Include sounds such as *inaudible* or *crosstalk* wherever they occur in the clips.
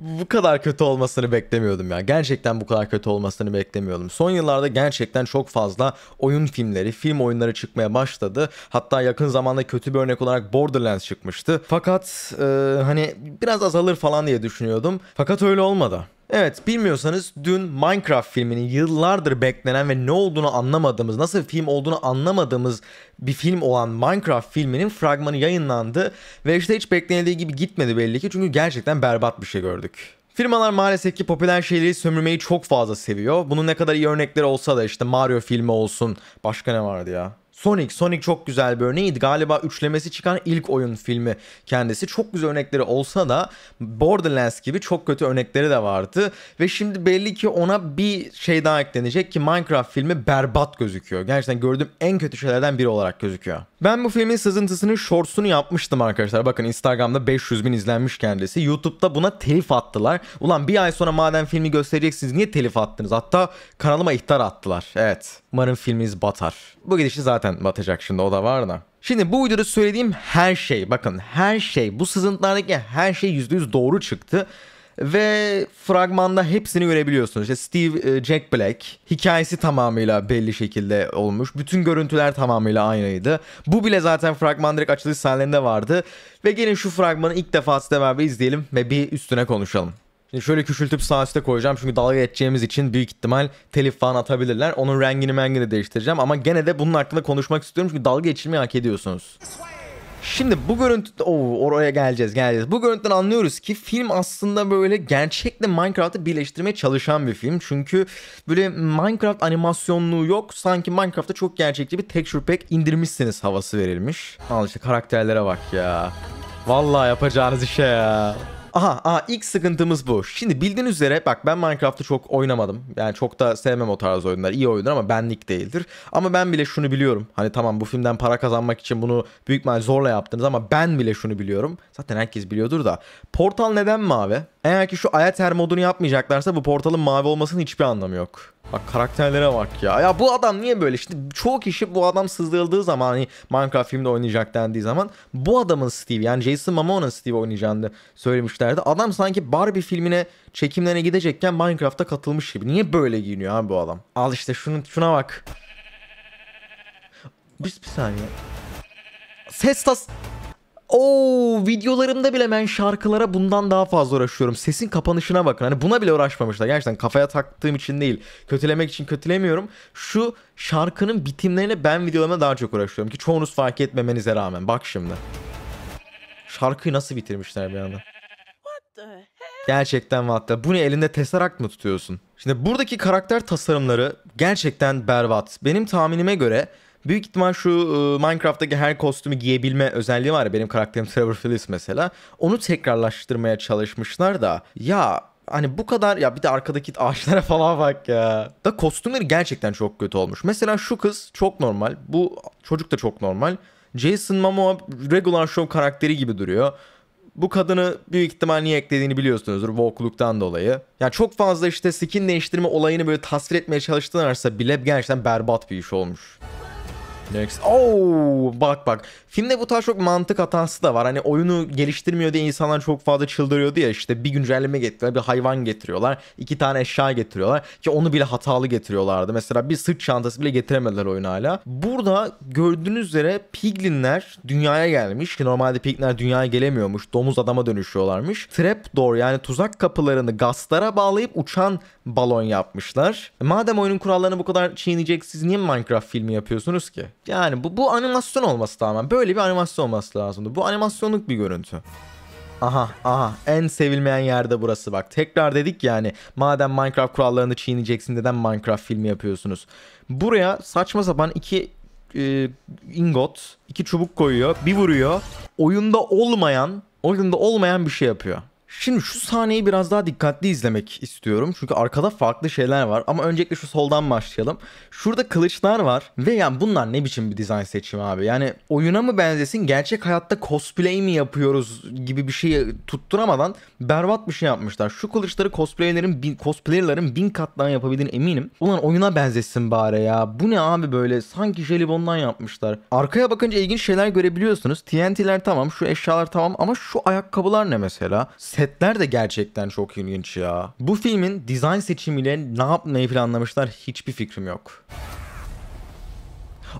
bu kadar kötü olmasını beklemiyordum ya. Gerçekten bu kadar kötü olmasını beklemiyordum. Son yıllarda gerçekten çok fazla oyun filmleri, film oyunları çıkmaya başladı. Hatta yakın zamanda kötü bir örnek olarak Borderlands çıkmıştı. Fakat e, hani biraz azalır falan diye düşünüyordum. Fakat öyle olmadı. Evet bilmiyorsanız dün Minecraft filminin yıllardır beklenen ve ne olduğunu anlamadığımız, nasıl bir film olduğunu anlamadığımız bir film olan Minecraft filminin fragmanı yayınlandı ve işte hiç beklenildiği gibi gitmedi belli ki çünkü gerçekten berbat bir şey gördük. Firmalar maalesef ki popüler şeyleri sömürmeyi çok fazla seviyor. Bunun ne kadar iyi örnekleri olsa da işte Mario filmi olsun. Başka ne vardı ya? Sonic. Sonic çok güzel bir örneğiydi. Galiba üçlemesi çıkan ilk oyun filmi kendisi. Çok güzel örnekleri olsa da Borderlands gibi çok kötü örnekleri de vardı. Ve şimdi belli ki ona bir şey daha eklenecek ki Minecraft filmi berbat gözüküyor. Gerçekten gördüğüm en kötü şeylerden biri olarak gözüküyor. Ben bu filmin sızıntısını shortsunu yapmıştım arkadaşlar. Bakın Instagram'da 500 bin izlenmiş kendisi. YouTube'da buna telif attılar. Ulan bir ay sonra madem filmi göstereceksiniz niye telif attınız? Hatta kanalıma ihtar attılar. Evet. Umarım filminiz batar. Bu gidişi zaten zaten batacak şimdi o da var da. Şimdi bu videoda söylediğim her şey bakın her şey bu sızıntılardaki her şey %100 doğru çıktı. Ve fragmanda hepsini görebiliyorsunuz. İşte Steve e, Jack Black hikayesi tamamıyla belli şekilde olmuş. Bütün görüntüler tamamıyla aynıydı. Bu bile zaten fragman direkt açılış sahnelerinde vardı. Ve gelin şu fragmanı ilk defa size beraber izleyelim ve bir üstüne konuşalım. Şimdi şöyle küçültüp sağ koyacağım çünkü dalga geçeceğimiz için büyük ihtimal telif falan atabilirler. Onun rengini mengini değiştireceğim ama gene de bunun hakkında konuşmak istiyorum çünkü dalga geçilmeyi hak ediyorsunuz. Şimdi bu görüntü Oo, oraya geleceğiz geleceğiz. Bu görüntüden anlıyoruz ki film aslında böyle gerçekle Minecraft'ı birleştirmeye çalışan bir film. Çünkü böyle Minecraft animasyonluğu yok. Sanki Minecraft'ta çok gerçekçi bir texture pack indirmişsiniz havası verilmiş. Al işte karakterlere bak ya. Vallahi yapacağınız işe ya. Aha, aha ilk sıkıntımız bu. Şimdi bildiğiniz üzere bak ben Minecraft'ı çok oynamadım. Yani çok da sevmem o tarz oyunlar. İyi oyunlar ama benlik değildir. Ama ben bile şunu biliyorum. Hani tamam bu filmden para kazanmak için bunu büyük mal zorla yaptınız ama ben bile şunu biliyorum. Zaten herkes biliyordur da. Portal neden mavi? Eğer ki şu Ayater modunu yapmayacaklarsa bu portalın mavi olmasının hiçbir anlamı yok. Bak karakterlere bak ya. Ya bu adam niye böyle? Şimdi çoğu kişi bu adam sızdırıldığı zaman hani Minecraft filmde oynayacak dendiği zaman bu adamın Steve yani Jason Momoa'nın Steve oynayacağını söylemiş giymişlerdi. Adam sanki Barbie filmine çekimlerine gidecekken Minecraft'a katılmış gibi. Niye böyle giyiniyor abi bu adam? Al işte şunu şuna bak. Bir, bir saniye. Ses tas... Oo videolarımda bile ben şarkılara bundan daha fazla uğraşıyorum. Sesin kapanışına bakın. Hani buna bile uğraşmamışlar. Gerçekten kafaya taktığım için değil. Kötülemek için kötülemiyorum. Şu şarkının bitimlerine ben videolarımda daha çok uğraşıyorum. Ki çoğunuz fark etmemenize rağmen. Bak şimdi. Şarkıyı nasıl bitirmişler bir anda. Gerçekten vatta. Bu ne elinde Tesseract mı tutuyorsun? Şimdi buradaki karakter tasarımları gerçekten berbat. Benim tahminime göre büyük ihtimal şu e, Minecraft'taki her kostümü giyebilme özelliği var ya benim karakterim *laughs* Trevor Phillips mesela. Onu tekrarlaştırmaya çalışmışlar da ya hani bu kadar ya bir de arkadaki ağaçlara *laughs* falan bak ya. Da kostümleri gerçekten çok kötü olmuş. Mesela şu kız çok normal. Bu çocuk da çok normal. Jason Momoa regular show karakteri gibi duruyor. Bu kadını büyük ihtimal niye eklediğini biliyorsunuzdur woke'luktan dolayı. Yani çok fazla işte skin değiştirme olayını böyle tasvir etmeye çalıştılarsa bile gerçekten berbat bir iş olmuş. Next. Oh bak bak. Filmde bu tarz çok mantık hatası da var. Hani oyunu geliştirmiyor diye insanlar çok fazla çıldırıyordu ya. İşte bir güncelleme getiriyorlar. Bir hayvan getiriyorlar. iki tane eşya getiriyorlar. Ki onu bile hatalı getiriyorlardı. Mesela bir sırt çantası bile getiremediler oyuna hala. Burada gördüğünüz üzere piglinler dünyaya gelmiş. Ki normalde piglinler dünyaya gelemiyormuş. Domuz adama dönüşüyorlarmış. Trapdoor yani tuzak kapılarını gazlara bağlayıp uçan balon yapmışlar. Madem oyunun kurallarını bu kadar çiğneyeceksiniz niye Minecraft filmi yapıyorsunuz ki? Yani bu, bu animasyon olması tamamen. Böyle bir animasyon olması lazımdı. Bu animasyonluk bir görüntü. Aha aha en sevilmeyen yerde burası bak. Tekrar dedik yani madem Minecraft kurallarını çiğneyeceksin neden Minecraft filmi yapıyorsunuz. Buraya saçma sapan iki e, ingot, iki çubuk koyuyor, bir vuruyor. Oyunda olmayan, oyunda olmayan bir şey yapıyor. Şimdi şu sahneyi biraz daha dikkatli izlemek istiyorum. Çünkü arkada farklı şeyler var. Ama öncelikle şu soldan başlayalım. Şurada kılıçlar var. Ve yani bunlar ne biçim bir dizayn seçimi abi. Yani oyuna mı benzesin gerçek hayatta cosplay mi yapıyoruz gibi bir şeyi tutturamadan berbat bir şey yapmışlar. Şu kılıçları cosplaylerin bin, cosplayerların bin kat daha yapabildiğine eminim. Ulan oyuna benzesin bari ya. Bu ne abi böyle sanki jelibondan yapmışlar. Arkaya bakınca ilginç şeyler görebiliyorsunuz. TNT'ler tamam şu eşyalar tamam ama şu ayakkabılar ne mesela? setler de gerçekten çok ilginç ya. Bu filmin dizayn seçimiyle ne yapmayı planlamışlar hiçbir fikrim yok.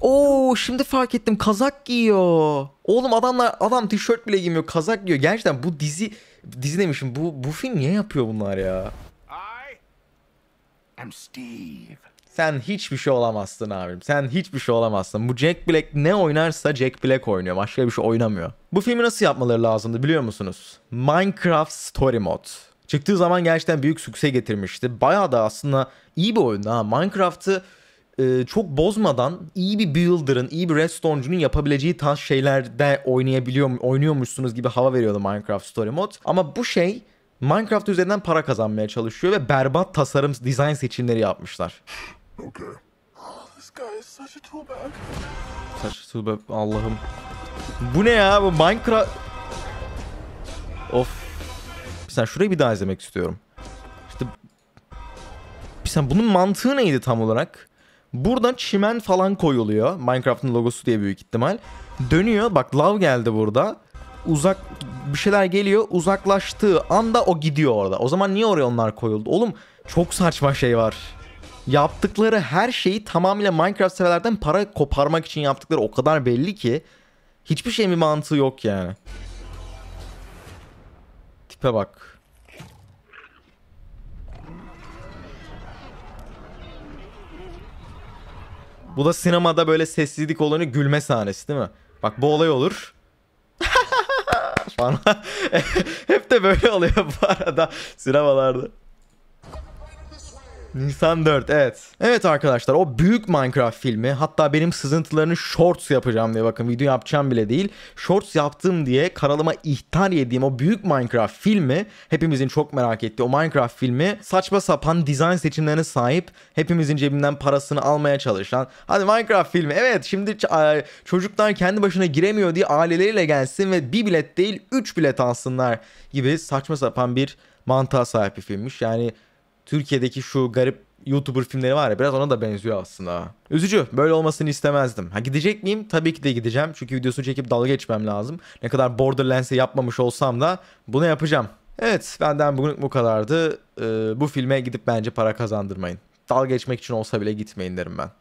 Oo şimdi fark ettim kazak giyiyor. Oğlum adamlar adam tişört bile giymiyor kazak giyiyor. Gerçekten bu dizi dizi demişim bu bu film niye yapıyor bunlar ya? I'm Steve. Sen hiçbir şey olamazsın abim. Sen hiçbir şey olamazsın. Bu Jack Black ne oynarsa Jack Black oynuyor. Başka bir şey oynamıyor. Bu filmi nasıl yapmaları lazımdı biliyor musunuz? Minecraft Story Mode. Çıktığı zaman gerçekten büyük sükse getirmişti. Bayağı da aslında iyi bir oyun ha. Minecraft'ı e, çok bozmadan iyi bir builder'ın, iyi bir restorancunun yapabileceği tarz şeylerde oynayabiliyor oynuyormuşsunuz gibi hava veriyordu Minecraft Story Mode. Ama bu şey Minecraft üzerinden para kazanmaya çalışıyor ve berbat tasarım, dizayn seçimleri yapmışlar. Okay. Oh, this guy is such a toolbag. Such a toolbag. Allah'ım. Bu ne ya? Bu Minecraft... Of. Bir sen şurayı bir daha izlemek istiyorum. İşte... Bir sen bunun mantığı neydi tam olarak? Buradan çimen falan koyuluyor. Minecraft'ın logosu diye büyük ihtimal. Dönüyor. Bak lav geldi burada. Uzak bir şeyler geliyor. Uzaklaştığı anda o gidiyor orada. O zaman niye oraya onlar koyuldu? Oğlum çok saçma şey var yaptıkları her şeyi tamamıyla Minecraft severlerden para koparmak için yaptıkları o kadar belli ki hiçbir şey mi mantığı yok yani. Tipe bak. Bu da sinemada böyle sessizlik olanı gülme sahnesi değil mi? Bak bu olay olur. *laughs* *laughs* Hep de böyle oluyor bu arada sinemalarda. Nisan 4 evet. Evet arkadaşlar o büyük Minecraft filmi hatta benim sızıntılarını shorts yapacağım diye bakın video yapacağım bile değil. Shorts yaptım diye kanalıma ihtar yediğim o büyük Minecraft filmi hepimizin çok merak ettiği o Minecraft filmi saçma sapan dizayn seçimlerine sahip hepimizin cebinden parasını almaya çalışan hadi Minecraft filmi evet şimdi çocuklar kendi başına giremiyor diye aileleriyle gelsin ve bir bilet değil 3 bilet alsınlar gibi saçma sapan bir mantığa sahip bir filmmiş. Yani Türkiye'deki şu garip YouTuber filmleri var ya biraz ona da benziyor aslında. Üzücü. Böyle olmasını istemezdim. Ha gidecek miyim? Tabii ki de gideceğim. Çünkü videosunu çekip dalga geçmem lazım. Ne kadar Borderlands'e yapmamış olsam da bunu yapacağım. Evet benden bugün bu kadardı. Ee, bu filme gidip bence para kazandırmayın. Dalga geçmek için olsa bile gitmeyin derim ben.